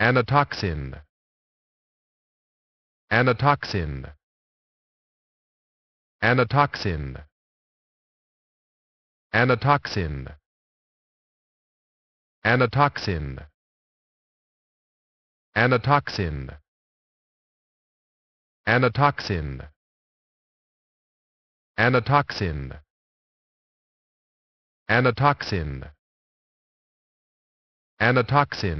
Anatoxin. Anatoxin. Anatoxin. Anatoxin. Anatoxin. Anatoxin. Anatoxin. Anatoxin. Anatoxin. Anatoxin.